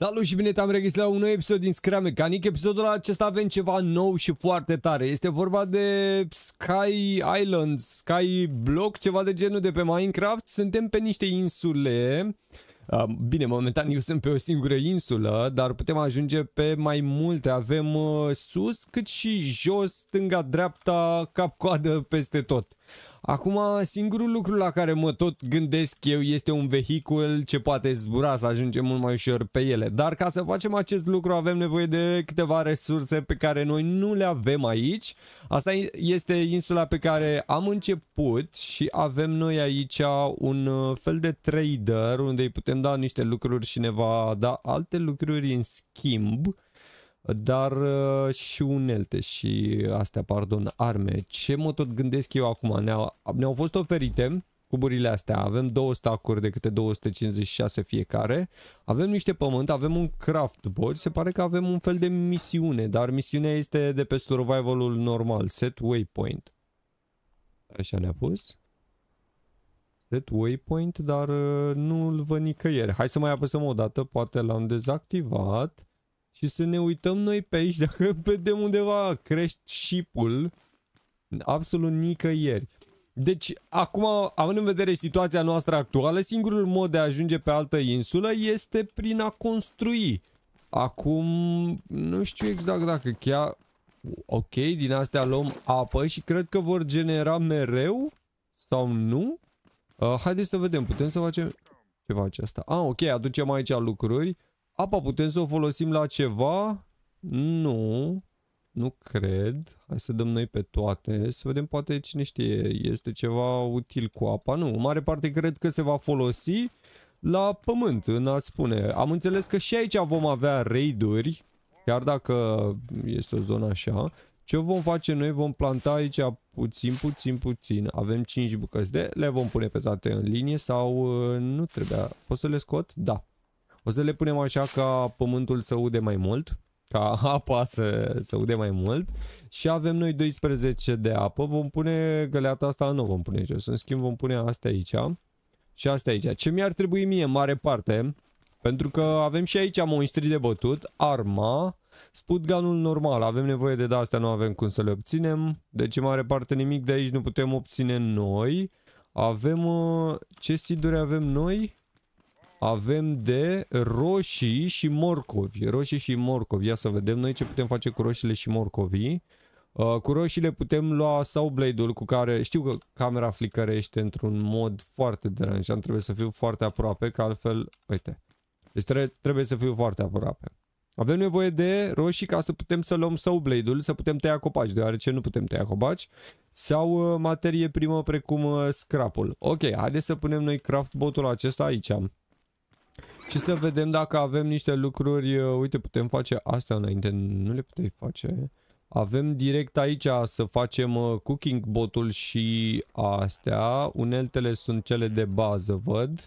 Salut da, și bine te-am regăsit la un nou episod din Screa Mecanic. Episodul acesta avem ceva nou și foarte tare. Este vorba de Sky Islands, Sky Block, ceva de genul de pe Minecraft. Suntem pe niște insule. Um, bine, momentan eu sunt pe o singură insulă, dar putem ajunge pe mai multe. Avem uh, sus cât și jos, stânga, dreapta, cap-coadă, peste tot. Acum, singurul lucru la care mă tot gândesc eu este un vehicul ce poate zbura să ajungem mult mai ușor pe ele. Dar ca să facem acest lucru avem nevoie de câteva resurse pe care noi nu le avem aici. Asta este insula pe care am început și avem noi aici un uh, fel de trader unde îi putem da niște lucruri și ne va da alte lucruri în schimb dar uh, și unelte și astea, pardon, arme. Ce mă tot gândesc eu acum? Ne-au, ne-au fost oferite cuburile astea, avem două stacuri de câte 256 fiecare, avem niște pământ, avem un craft board. se pare că avem un fel de misiune, dar misiunea este de pe survivalul normal, set waypoint. Așa ne-a pus. Set waypoint, dar uh, nu-l văd nicăieri. Hai să mai apăsăm o dată, poate l-am dezactivat și să ne uităm noi pe aici dacă vedem undeva crește șipul absolut nicăieri. Deci, acum, având în vedere situația noastră actuală, singurul mod de a ajunge pe altă insulă este prin a construi. Acum, nu știu exact dacă chiar... Ok, din astea luăm apă și cred că vor genera mereu sau nu. Uh, haideți să vedem, putem să facem ceva acesta. Ah, ok, aducem aici lucruri. Apa putem să o folosim la ceva? Nu. Nu cred. Hai să dăm noi pe toate. Să vedem, poate cine știe, este ceva util cu apa. Nu, în mare parte cred că se va folosi la pământ, în a spune. Am înțeles că și aici vom avea raiduri, chiar dacă este o zonă așa. Ce vom face noi? Vom planta aici puțin, puțin, puțin. Avem 5 bucăți de... Le vom pune pe toate în linie sau uh, nu trebuia... Pot să le scot? Da. O să le punem așa ca pământul să ude mai mult, ca apa să, să ude mai mult și avem noi 12 de apă, vom pune găleata asta, nu vom pune jos, în schimb vom pune astea aici și astea aici. Ce mi-ar trebui mie în mare parte, pentru că avem și aici monștri de bătut, arma, Sputganul normal, avem nevoie de astea, nu avem cum să le obținem. Deci, în mare parte, nimic de aici nu putem obține noi. Avem... Uh, ce siduri avem noi? Avem de roșii și morcovi. Roșii și morcovi. Ia să vedem noi ce putem face cu roșiile și morcovii. Uh, cu roșiile putem lua sau blade-ul cu care... Știu că camera flicărește într-un mod foarte deranjant. Trebuie să fiu foarte aproape, că altfel... Uite. Deci tre trebuie să fiu foarte aproape. Avem nevoie de roșii ca să putem să luăm sau blade-ul, să putem tăia copaci, deoarece nu putem tăia copaci, sau uh, materie primă precum uh, scrapul. Ok, haideți să punem noi craft botul acesta aici. Și să vedem dacă avem niște lucruri, uh, uite, putem face astea înainte, nu le puteai face. Avem direct aici să facem uh, cooking botul și astea. Uneltele sunt cele de bază, văd.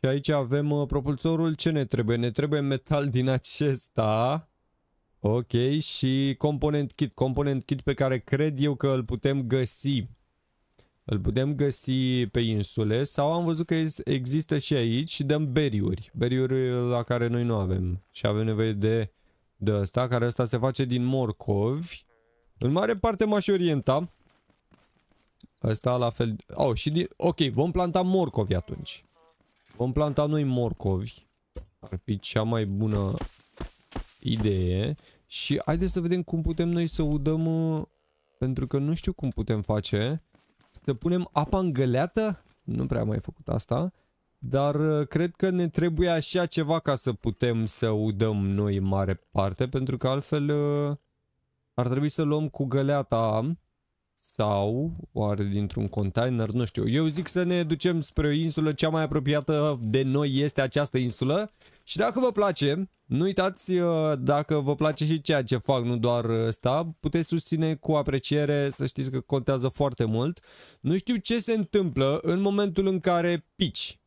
Și aici avem uh, propulsorul. Ce ne trebuie? Ne trebuie metal din acesta. Ok, și component kit. Component kit pe care cred eu că îl putem găsi îl putem găsi pe insule sau am văzut că există și aici și dăm beriuri. Beriuri la care noi nu avem. Și avem nevoie de, de ăsta, care ăsta se face din morcovi. În mare parte m-aș orienta. Ăsta la fel... Oh, și din... Ok, vom planta morcovi atunci. Vom planta noi morcovi. Ar fi cea mai bună idee. Și haideți să vedem cum putem noi să udăm... Uh, pentru că nu știu cum putem face să punem apa în găleată? Nu prea am mai făcut asta. Dar uh, cred că ne trebuie așa ceva ca să putem să udăm noi în mare parte, pentru că altfel uh, ar trebui să luăm cu găleata sau oare dintr-un container, nu știu. Eu zic să ne ducem spre o insulă, cea mai apropiată de noi este această insulă și dacă vă place, nu uitați, uh, dacă vă place și ceea ce fac, nu doar ăsta, puteți susține cu apreciere, să știți că contează foarte mult. Nu știu ce se întâmplă în momentul în care pici.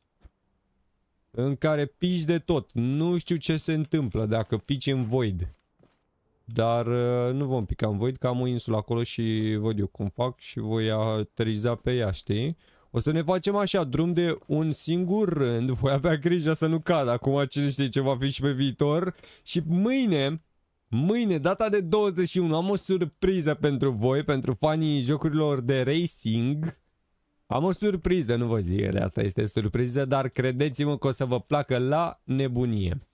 În care pici de tot. Nu știu ce se întâmplă dacă pici în void. Dar uh, nu vom pica în void, că am o insulă acolo și văd eu cum fac și voi ateriza pe ea, știi? O să ne facem așa, drum de un singur rând, voi avea grijă să nu cad acum, cine știe ce va fi și pe viitor. Și mâine, mâine, data de 21, am o surpriză pentru voi, pentru fanii jocurilor de racing. Am o surpriză, nu vă zic, asta este surpriză, dar credeți-mă că o să vă placă la nebunie.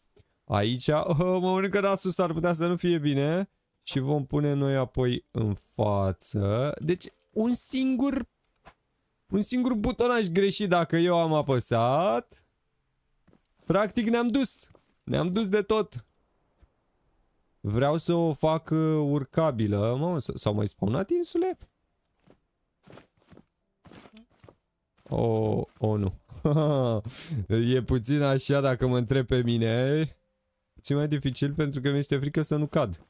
Aici, oh, mă mănânc că nasul s-ar putea să nu fie bine și vom pune noi apoi în față. Deci, un singur un singur butonaj greșit dacă eu am apăsat. Practic ne-am dus. Ne-am dus de tot. Vreau să o fac uh, urcabilă. Mă, s-au mai spawnat insule? O, oh, oh, nu. e puțin așa dacă mă întreb pe mine. Puțin mai dificil pentru că mi-este frică să nu cad.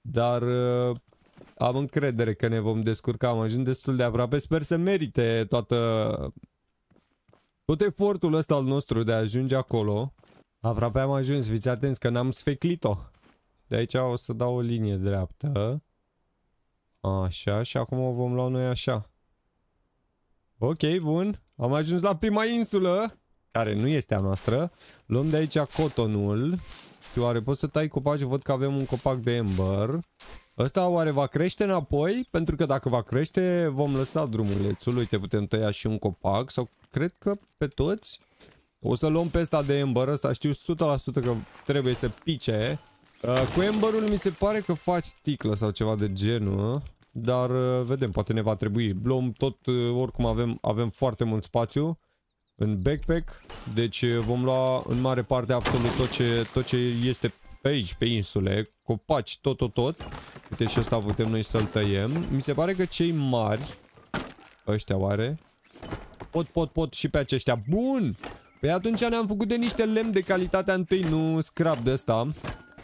Dar uh, am încredere că ne vom descurca, am ajuns destul de aproape. Sper să merite toată... Tot efortul ăsta al nostru de a ajunge acolo. Aproape am ajuns, fiți atenți că n-am sfeclit-o. De aici o să dau o linie dreaptă. Așa, și acum o vom lua noi așa. Ok, bun. Am ajuns la prima insulă, care nu este a noastră. Luăm de aici cotonul. Și oare pot să tai copaci? Văd că avem un copac de ember. Ăsta oare va crește înapoi? Pentru că dacă va crește, vom lăsa drumul lețul. Uite, putem tăia și un copac sau cred că pe toți. O să luăm pe ăsta de Ember. Ăsta știu 100% că trebuie să pice. Uh, cu Emberul mi se pare că faci sticlă sau ceva de genul. Dar uh, vedem, poate ne va trebui. Luăm tot, uh, oricum avem, avem foarte mult spațiu în backpack. Deci uh, vom lua în mare parte absolut tot ce, tot ce este pe aici, pe insule, copaci, tot, tot, tot. Uite și ăsta putem noi să-l tăiem. Mi se pare că cei mari, ăștia oare, pot, pot, pot și pe aceștia. Bun! Păi atunci ne-am făcut de niște lemn de calitatea întâi, nu scrap de ăsta,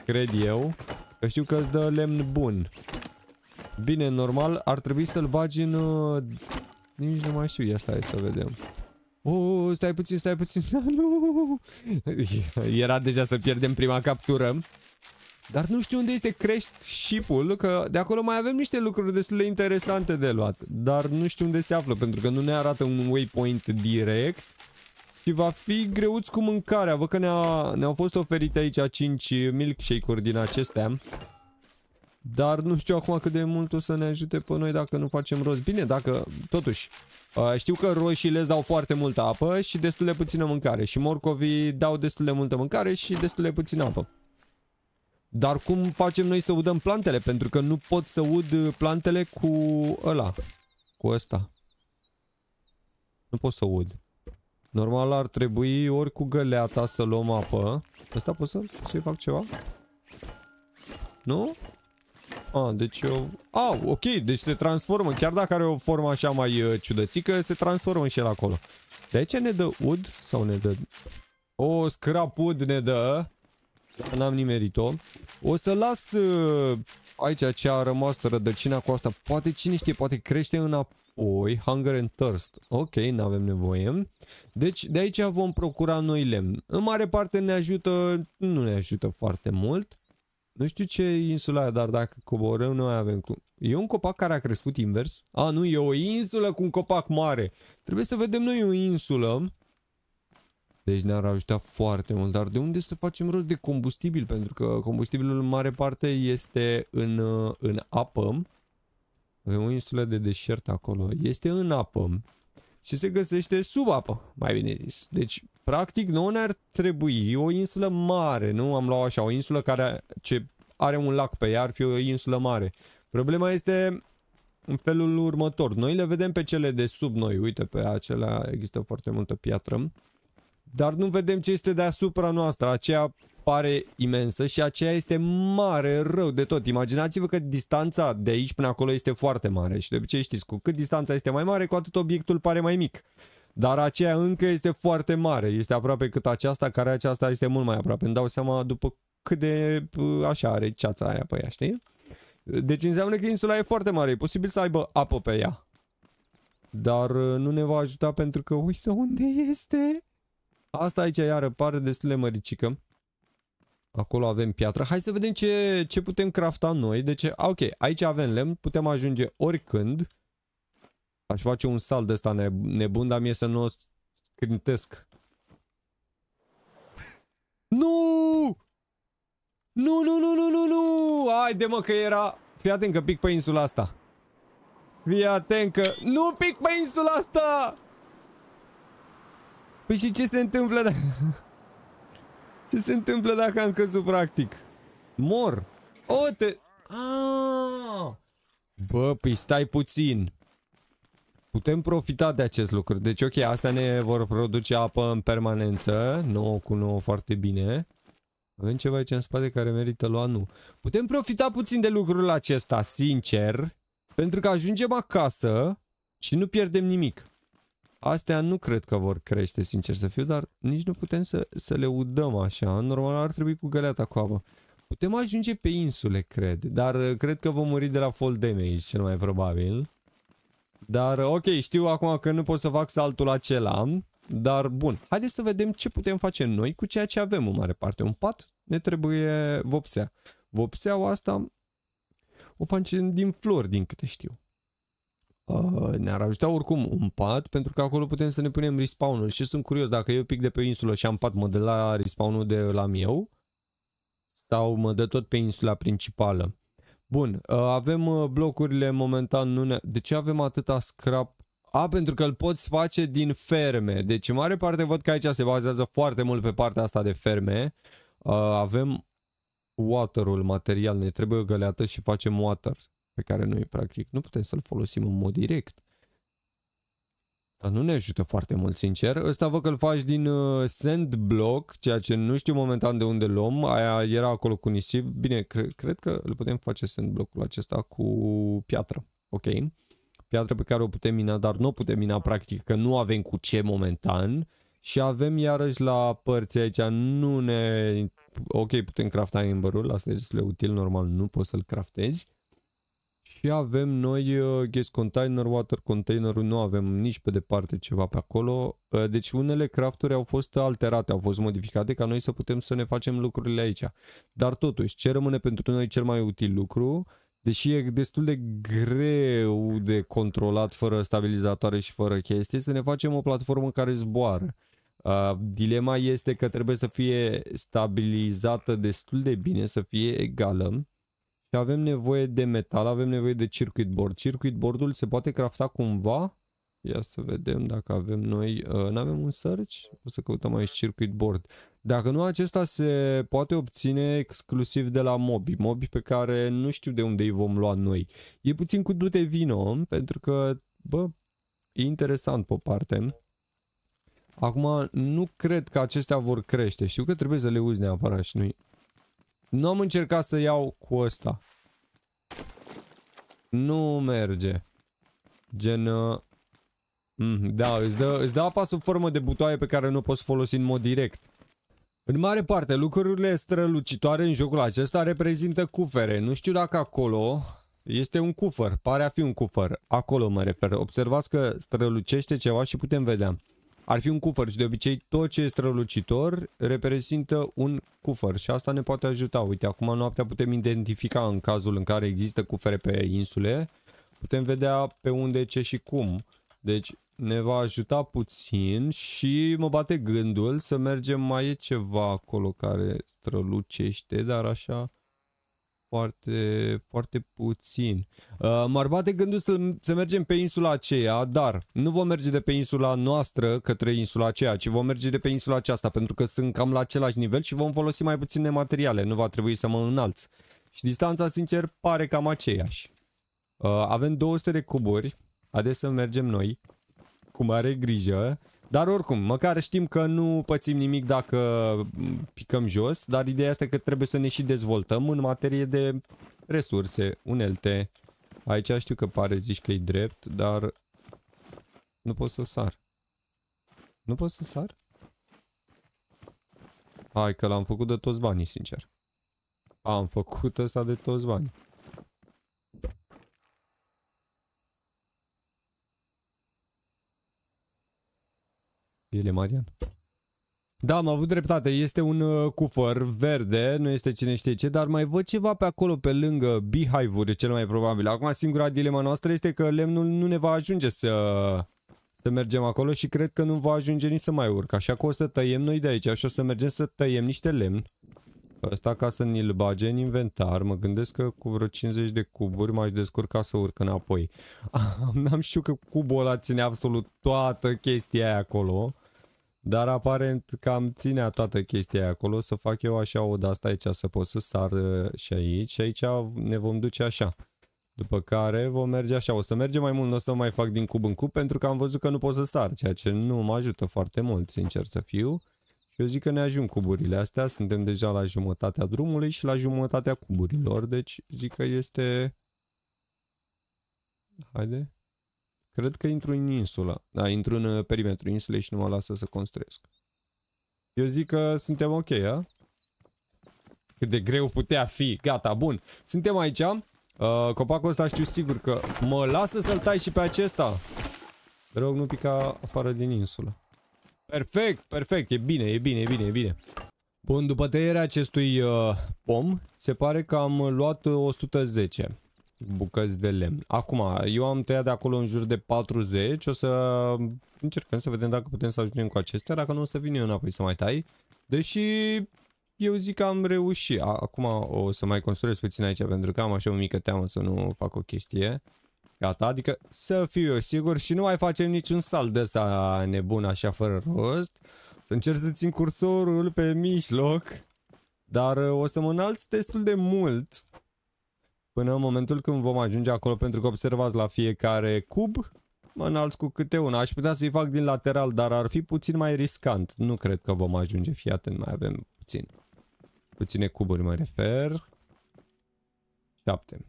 cred eu. Că știu că îți dă lemn bun. Bine, normal, ar trebui să-l bagi în... Uh, nici nu mai știu, ia stai să vedem. O, oh, stai puțin, stai puțin, nu, Era deja să pierdem prima captură. Dar nu știu unde este crești shipul, că de acolo mai avem niște lucruri destul de interesante de luat. Dar nu știu unde se află, pentru că nu ne arată un waypoint direct. Și va fi greuți cu mâncarea. Văd că ne-au ne, -a, fost oferite aici 5 milkshake-uri din acestea. Dar nu știu acum cât de mult o să ne ajute pe noi dacă nu facem roz. Bine, dacă, totuși, uh, știu că roșiile îți dau foarte multă apă și destul de puțină mâncare. Și morcovii dau destul de multă mâncare și destul de puțină apă. Dar cum facem noi să udăm plantele? Pentru că nu pot să ud plantele cu ăla. Cu ăsta. Nu pot să ud. Normal ar trebui ori cu găleata să luăm apă. Asta pot să, să fac ceva? Nu? A, deci eu... A, ok, deci se transformă. Chiar dacă are o formă așa mai uh, ciudățică, se transformă și el acolo. De aici ne dă ud sau ne dă... O, scrap ud ne dă. N-am nimerit-o. O să las uh, aici ce a rămas rădăcina cu asta. Poate cine știe, poate crește înapoi. Hunger and thirst. Ok, nu avem nevoie. Deci de aici vom procura noi lemn. În mare parte ne ajută, nu ne ajută foarte mult nu știu ce insula dar dacă coborăm noi avem cum. E un copac care a crescut invers? A, nu, e o insulă cu un copac mare. Trebuie să vedem noi o insulă. Deci ne-ar ajuta foarte mult. Dar de unde să facem rost de combustibil? Pentru că combustibilul în mare parte este în, în apă. Avem o insulă de deșert acolo. Este în apă și se găsește sub apă, mai bine zis. Deci, practic, nu ne-ar trebui e o insulă mare, nu? Am luat așa, o insulă care ce are un lac pe ea, ar fi o insulă mare. Problema este în felul următor. Noi le vedem pe cele de sub noi, uite pe acelea există foarte multă piatră, dar nu vedem ce este deasupra noastră, aceea pare imensă și aceea este mare rău de tot. Imaginați-vă că distanța de aici până acolo este foarte mare și de obicei știți, cu cât distanța este mai mare, cu atât obiectul pare mai mic. Dar aceea încă este foarte mare, este aproape cât aceasta, care aceasta este mult mai aproape. Îmi dau seama după cât de așa are ceața aia pe ea, știi? Deci înseamnă că insula e foarte mare, e posibil să aibă apă pe ea. Dar ă, nu ne va ajuta pentru că uite unde este. Asta aici iară pare destul de măricică. Acolo avem piatră. Hai să vedem ce, ce putem crafta noi. Deci, ok, aici avem lemn, putem ajunge oricând. Aș face un salt de ăsta nebun, dar mie să nu o scrintesc. Nu! Nu, nu, nu, nu, nu, nu! Haide mă că era... Fii atent că pic pe insula asta. Fii atent că... Nu pic pe insula asta! Păi și ce se întâmplă? Ce se întâmplă dacă am căzut practic? Mor. O, te... Aaaa! Ah! Bă, păi stai puțin. Putem profita de acest lucru. Deci, ok, astea ne vor produce apă în permanență. 9 cu 9 foarte bine. Avem ceva aici în spate care merită luat, nu. Putem profita puțin de lucrul acesta, sincer. Pentru că ajungem acasă și nu pierdem nimic astea nu cred că vor crește, sincer să fiu, dar nici nu putem să, să le udăm așa. Normal ar trebui cu găleata cu apă. Putem ajunge pe insule, cred, dar uh, cred că vom muri de la fall damage, cel mai probabil. Dar, uh, ok, știu acum că nu pot să fac saltul acela, dar bun. Haideți să vedem ce putem face noi cu ceea ce avem în mare parte. Un pat, ne trebuie vopsea. Vopseaua asta o facem din flori, din câte știu. Uh, ne-ar ajuta oricum un pat, pentru că acolo putem să ne punem respawn-ul. Și sunt curios, dacă eu pic de pe insulă și am pat, mă dă la respawn-ul de la meu sau mă dă tot pe insula principală. Bun, uh, avem uh, blocurile momentan, nu ne... de ce avem atâta scrap? A, pentru că îl poți face din ferme. Deci, în mare parte, văd că aici se bazează foarte mult pe partea asta de ferme. Avem waterul material, ne trebuie găleată și facem water pe care noi practic nu putem să-l folosim în mod direct. Dar nu ne ajută foarte mult, sincer. Ăsta vă că îl faci din uh, block, ceea ce nu știu momentan de unde luăm. Aia era acolo cu nisip. Bine, cre- cred că îl putem face Sandblock-ul acesta cu piatră. Ok. Piatră pe care o putem mina, dar nu o putem mina practic, că nu avem cu ce momentan. Și avem iarăși la părți aici, nu ne... Ok, putem crafta amber asta e destul util, normal nu poți să-l craftezi și avem noi uh, gas container, water container nu avem nici pe departe ceva pe acolo. Uh, deci unele crafturi au fost alterate, au fost modificate ca noi să putem să ne facem lucrurile aici. Dar totuși, ce rămâne pentru noi cel mai util lucru, deși e destul de greu de controlat fără stabilizatoare și fără chestii, să ne facem o platformă care zboară. Uh, dilema este că trebuie să fie stabilizată destul de bine, să fie egală și avem nevoie de metal, avem nevoie de circuit board. Circuit boardul se poate crafta cumva. Ia să vedem dacă avem noi... Uh, nu avem un search? O să căutăm aici circuit board. Dacă nu, acesta se poate obține exclusiv de la mobi. Mobi pe care nu știu de unde îi vom lua noi. E puțin cu dute vino, pentru că, bă, e interesant pe parte. Acum, nu cred că acestea vor crește. Știu că trebuie să le uzi neapărat și nu-i nu am încercat să iau cu ăsta. Nu merge. Gen... Uh, mm, da, îți dă, îți dă apa sub formă de butoaie pe care nu poți folosi în mod direct. În mare parte, lucrurile strălucitoare în jocul acesta reprezintă cufere. Nu știu dacă acolo... Este un cufăr, pare a fi un cufăr. Acolo mă refer. Observați că strălucește ceva și putem vedea ar fi un cufăr și de obicei tot ce e strălucitor reprezintă un cufăr și asta ne poate ajuta. Uite, acum noaptea putem identifica în cazul în care există cufere pe insule, putem vedea pe unde, ce și cum. Deci ne va ajuta puțin și mă bate gândul să mergem, mai e ceva acolo care strălucește, dar așa foarte, foarte puțin. Uh, m-ar bate gândul să, să mergem pe insula aceea, dar nu vom merge de pe insula noastră către insula aceea, ci vom merge de pe insula aceasta, pentru că sunt cam la același nivel și vom folosi mai puține materiale, nu va trebui să mă înalț. Și distanța, sincer, pare cam aceeași. Uh, avem 200 de cuburi, adesea mergem noi, cu mare grijă. Dar oricum, măcar știm că nu pățim nimic dacă picăm jos, dar ideea este că trebuie să ne și dezvoltăm în materie de resurse, unelte. Aici știu că pare, zici că e drept, dar nu pot să sar. Nu pot să sar? Hai că l-am făcut de toți banii, sincer. Am făcut ăsta de toți banii. Ele Marian. Da, am avut dreptate. Este un uh, cufăr verde, nu este cine știe ce, dar mai văd ceva pe acolo, pe lângă beehive-uri, cel mai probabil. Acum, singura dilema noastră este că lemnul nu ne va ajunge să, să mergem acolo și cred că nu va ajunge nici să mai urc. Așa că o să tăiem noi de aici și o să mergem să tăiem niște lemn. Asta ca să ni-l bage în inventar. Mă gândesc că cu vreo 50 de cuburi m-aș descurca să urc înapoi. N-am știut că cubul ăla ține absolut toată chestia aia acolo. Dar aparent cam ținea toată chestia acolo să fac eu așa o de da, asta aici, să pot să sar ă, și aici și aici ne vom duce așa. După care vom merge așa, o să mergem mai mult, nu o să mai fac din cub în cub pentru că am văzut că nu pot să sar, ceea ce nu mă ajută foarte mult, sincer să fiu. Și eu zic că ne ajung cuburile astea, suntem deja la jumătatea drumului și la jumătatea cuburilor, deci zic că este... Haide, Cred că intru în insula. Da, intru în uh, perimetru insulei și nu mă lasă să construiesc. Eu zic că suntem ok, a? Cât de greu putea fi. Gata, bun. Suntem aici. Uh, copacul ăsta știu sigur că mă lasă să-l tai și pe acesta. Te rog, nu pica afară din insulă. Perfect, perfect. E bine, e bine, e bine, e bine. Bun, după tăierea acestui uh, pom, se pare că am luat 110. Uh, bucăți de lemn. Acum, eu am tăiat de acolo în jur de 40, o să încercăm să vedem dacă putem să ajungem cu acestea, dacă nu o să vin eu înapoi să mai tai. Deși eu zic că am reușit. Acum o să mai construiesc puțin aici pentru că am așa o mică teamă să nu fac o chestie. Gata, adică să fiu eu sigur și nu mai facem niciun sal de ăsta nebun așa fără rost. Să încerc să țin cursorul pe mijloc. Dar uh, o să mă înalți destul de mult Până în momentul când vom ajunge acolo, pentru că observați la fiecare cub, mă înalți cu câte una. Aș putea să-i fac din lateral, dar ar fi puțin mai riscant. Nu cred că vom ajunge, fii atent, mai avem puțin. Puține cuburi mă refer. 7.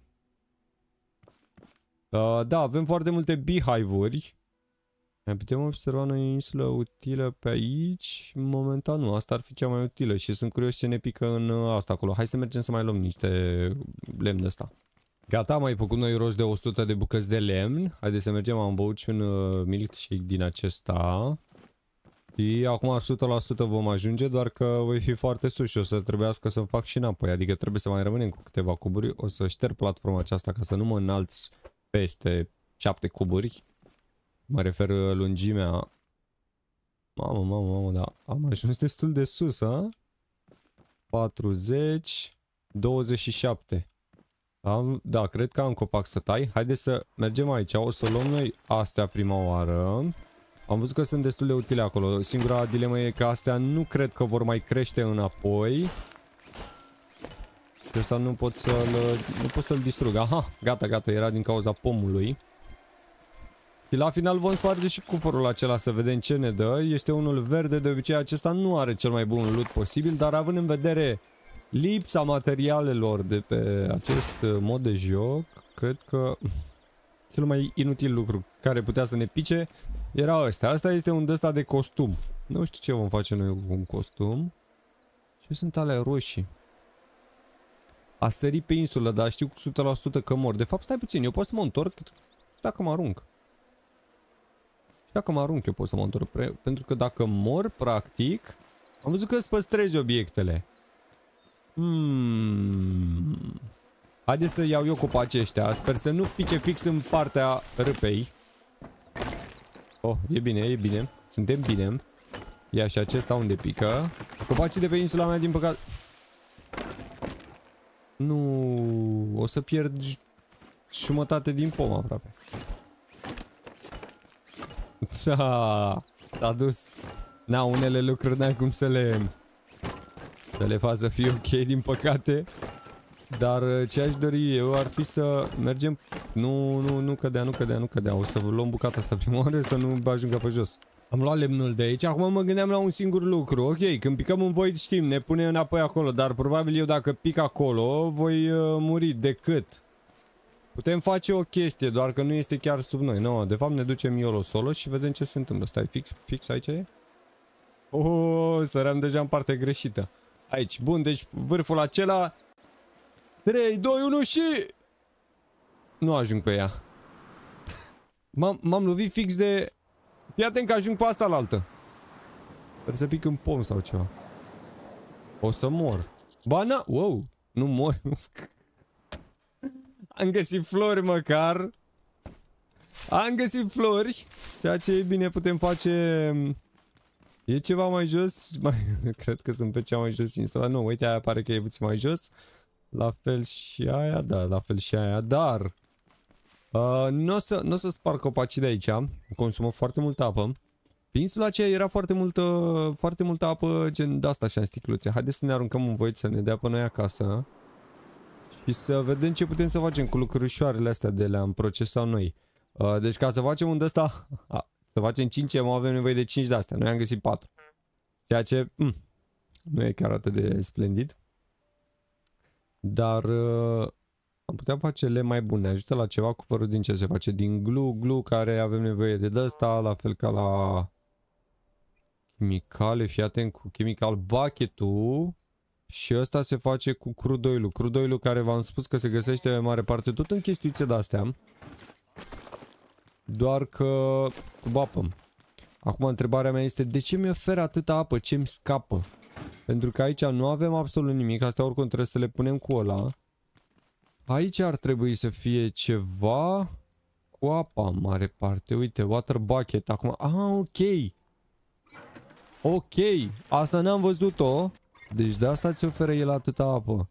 Uh, da, avem foarte multe beehive-uri mai putem observa noi o insulă utilă pe aici? Momentan nu, asta ar fi cea mai utilă și sunt curios ce ne pică în ă, asta acolo. Hai să mergem să mai luăm niște lemn de asta. Gata, am mai făcut noi roși de 100 de bucăți de lemn. Haideți să mergem, am băut și un ă, milkshake din acesta. Și acum 100% vom ajunge, doar că voi fi foarte sus și o să trebuiască să fac și înapoi. Adică trebuie să mai rămânem cu câteva cuburi. O să șterg platforma aceasta ca să nu mă înalți peste 7 cuburi Mă refer uh, lungimea. Mamă, mamă, mamă, da. Am ajuns destul de sus, a? 40, 27. Am, da, cred că am copac să tai. Haideți să mergem aici. O să luăm noi astea prima oară. Am văzut că sunt destul de utile acolo. Singura dilemă e că astea nu cred că vor mai crește înapoi. Și ăsta nu pot să-l... Nu pot să distrug. Aha, gata, gata. Era din cauza pomului. Și la final vom sparge și cuporul acela să vedem ce ne dă. Este unul verde, de obicei acesta nu are cel mai bun loot posibil, dar având în vedere lipsa materialelor de pe acest uh, mod de joc, cred că cel mai inutil lucru care putea să ne pice era ăsta. Asta este un dăsta de costum. Nu știu ce vom face noi cu un costum. Ce sunt ale roșii? A sărit pe insulă, dar știu 100% că mor. De fapt, stai puțin, eu pot să mă întorc dacă mă arunc. Dacă mă arunc eu pot să mă întorc, pentru că dacă mor, practic, am văzut că îți păstrezi obiectele. Hmm. Haideți să iau eu copa aceștia. sper să nu pice fix în partea râpei. Oh, e bine, e bine, suntem bine. Ia și acesta unde pică. Copacii de pe insula mea, din păcate... Nu, o să pierd jumătate din pom aproape. S-a dus. Na, unele lucruri n-ai cum să le... Să le fac să fie ok, din păcate. Dar uh, ce aș dori eu ar fi să mergem... Nu, nu, nu cădea, nu cădea, nu cădea. O să luăm bucata asta prima oară să nu ajungă pe jos. Am luat lemnul de aici, acum mă gândeam la un singur lucru. Ok, când picăm în void știm, ne pune înapoi acolo, dar probabil eu dacă pic acolo voi uh, muri decât Putem face o chestie, doar că nu este chiar sub noi. Nu, no, de fapt ne ducem Iolo solo și vedem ce se întâmplă. Stai, fix, fix aici e? Oh, săream deja în partea greșită. Aici, bun, deci vârful acela... 3, 2, 1 și... Nu ajung pe ea. M-am lovit fix de... Fii atent că ajung pe asta la altă. Trebuie să pic în pom sau ceva. O să mor. Bana, Wow! Nu mor. Am găsit flori măcar. Am găsit flori. Ceea ce e bine, putem face... Mm, e ceva mai jos? Mai, cred că sunt pe cea mai jos insula. Nu, uite, aia pare că e puțin mai jos. La fel și aia, da, la fel și aia, dar... Uh, nu o să, o să sparg copacii de aici. Consumă foarte multă apă. Pe insula aceea era foarte multă, foarte multă apă gen de asta așa în sticluțe. Haideți să ne aruncăm un voit să ne dea pe noi acasă și să vedem ce putem să facem cu lucrușoarele astea de le-am procesat noi. Uh, deci ca să facem un ăsta, să facem 5 M, avem nevoie de 5 de-astea. Noi am găsit 4. Ceea ce mh, mm, nu e chiar atât de splendid. Dar uh, am putea face le mai bune. Ajută la ceva cu părul din ce se face. Din glu, glu care avem nevoie de ăsta, la fel ca la chimicale. Fii atent cu chimical bucket-ul. Și ăsta se face cu crudoilul. Crudoilul care v-am spus că se găsește în mare parte tot în chestiuțe de-astea. Doar că Cu apă. Acum întrebarea mea este de ce mi oferă atâta apă? Ce mi scapă? Pentru că aici nu avem absolut nimic. Asta oricum trebuie să le punem cu ăla. Aici ar trebui să fie ceva cu apa în mare parte. Uite, water bucket. Acum, ah, ok. Ok, asta n-am văzut-o. Deci de asta ți oferă el atâta apă.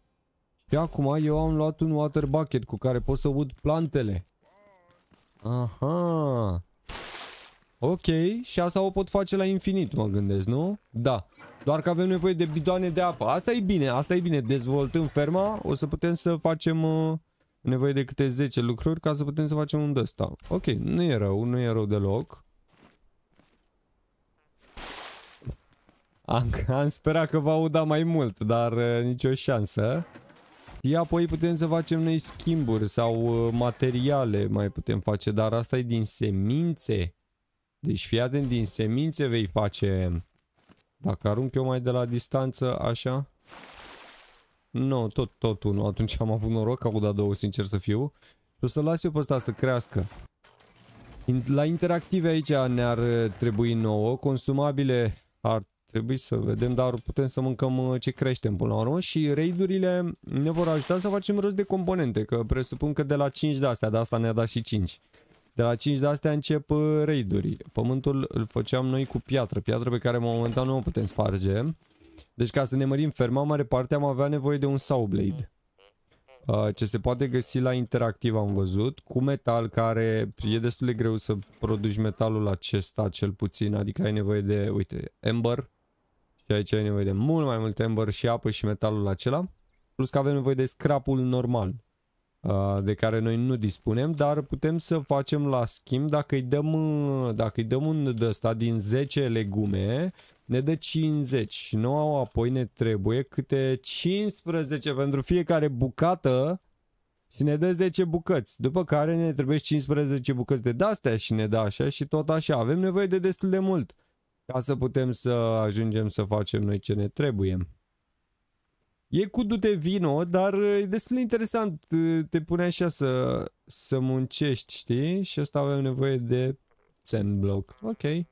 Și acum eu am luat un water bucket cu care pot să ud plantele. Aha. Ok, și asta o pot face la infinit, mă gândesc, nu? Da. Doar că avem nevoie de bidoane de apă. Asta e bine, asta e bine. Dezvoltând ferma, o să putem să facem uh, nevoie de câte 10 lucruri ca să putem să facem un dăsta. Ok, nu e rău, nu e rău deloc. Am, am sperat că va uda mai mult, dar uh, nicio șansă. Și apoi putem să facem noi schimburi sau uh, materiale mai putem face, dar asta e din semințe. Deci fii atent, din semințe vei face... Dacă arunc eu mai de la distanță, așa... Nu, no, tot, tot unul. Atunci am avut noroc, au dat două, sincer să fiu. Și o să las eu pe ăsta să crească. La interactive aici ne-ar uh, trebui nouă. Consumabile ar Trebuie să vedem, dar putem să mâncăm uh, ce creștem până la urmă și raidurile ne vor ajuta să facem rost de componente, că presupun că de la 5 de astea, de asta ne-a dat și 5. De la 5 de astea încep uh, raiduri. Pământul îl făceam noi cu piatră, piatră pe care momentan nu o putem sparge. Deci ca să ne mărim ferma, mare parte am avea nevoie de un sawblade. Uh, ce se poate găsi la interactiv am văzut, cu metal care e destul de greu să produci metalul acesta cel puțin, adică ai nevoie de, uite, ember, și aici ai nevoie de mult mai mult ember și apă și metalul acela. Plus că avem nevoie de scrapul normal, uh, de care noi nu dispunem, dar putem să facem la schimb, dacă îi dăm, uh, dacă îi dăm un de ăsta din 10 legume, ne dă 50 și nouă apoi ne trebuie câte 15 pentru fiecare bucată și ne dă 10 bucăți, după care ne trebuie 15 bucăți de dastea și ne dă așa și tot așa. Avem nevoie de destul de mult. Ca să putem să ajungem să facem noi ce ne trebuie. E cu dute vino, dar uh, e destul de interesant. Uh, te pune așa să, să muncești, știi? Și asta avem nevoie de sand block. Ok. Și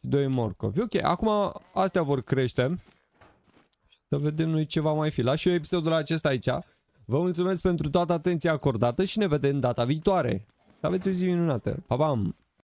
doi morcovi. Ok, acum astea vor crește. Să vedem noi ce va mai fi. Las și eu episodul acesta aici. Vă mulțumesc pentru toată atenția acordată și ne vedem data viitoare. Să aveți o zi minunată. Pa, pam!